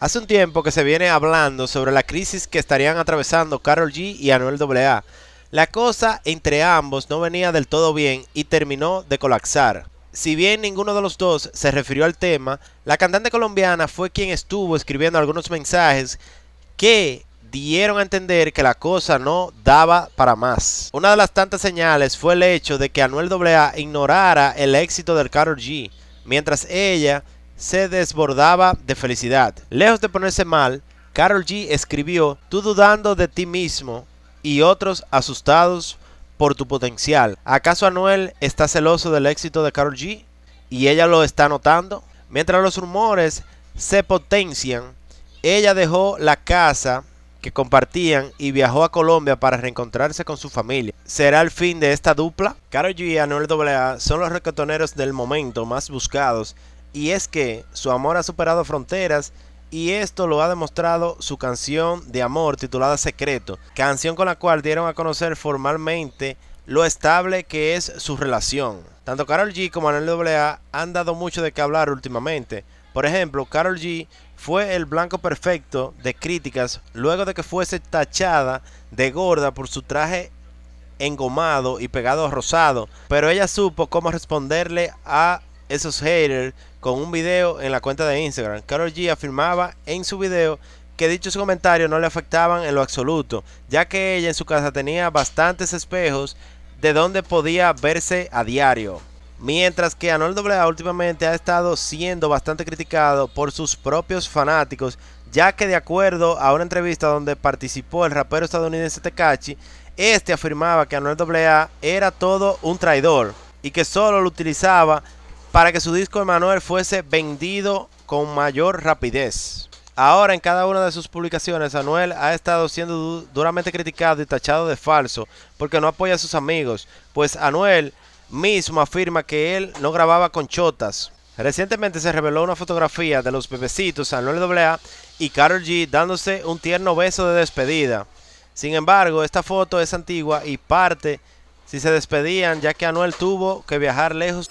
Hace un tiempo que se viene hablando sobre la crisis que estarían atravesando Carol G y Anuel AA. La cosa entre ambos no venía del todo bien y terminó de colapsar. Si bien ninguno de los dos se refirió al tema, la cantante colombiana fue quien estuvo escribiendo algunos mensajes que dieron a entender que la cosa no daba para más. Una de las tantas señales fue el hecho de que Anuel AA ignorara el éxito del Carol G, mientras ella se desbordaba de felicidad. Lejos de ponerse mal, Carol G escribió, tú dudando de ti mismo y otros asustados por tu potencial. ¿Acaso Anuel está celoso del éxito de Carol G? ¿Y ella lo está notando? Mientras los rumores se potencian, ella dejó la casa que compartían y viajó a Colombia para reencontrarse con su familia. ¿Será el fin de esta dupla? Carol G y Anuel AA son los recatoneros del momento más buscados y es que su amor ha superado fronteras y esto lo ha demostrado su canción de amor titulada Secreto, canción con la cual dieron a conocer formalmente lo estable que es su relación. Tanto Carol G como Anel AA han dado mucho de qué hablar últimamente. Por ejemplo, Carol G fue el blanco perfecto de críticas luego de que fuese tachada de gorda por su traje engomado y pegado rosado, pero ella supo cómo responderle a esos haters con un video en la cuenta de Instagram. Carol G afirmaba en su video que dichos comentarios no le afectaban en lo absoluto, ya que ella en su casa tenía bastantes espejos de donde podía verse a diario. Mientras que Anuel AA últimamente ha estado siendo bastante criticado por sus propios fanáticos, ya que de acuerdo a una entrevista donde participó el rapero estadounidense Tekachi, este afirmaba que Anuel AA era todo un traidor y que solo lo utilizaba para que su disco de Manuel fuese vendido con mayor rapidez. Ahora en cada una de sus publicaciones, Anuel ha estado siendo duramente criticado y tachado de falso porque no apoya a sus amigos, pues Anuel mismo afirma que él no grababa con chotas. Recientemente se reveló una fotografía de los bebecitos Anuel AA y Carol G dándose un tierno beso de despedida. Sin embargo, esta foto es antigua y parte si se despedían ya que Anuel tuvo que viajar lejos.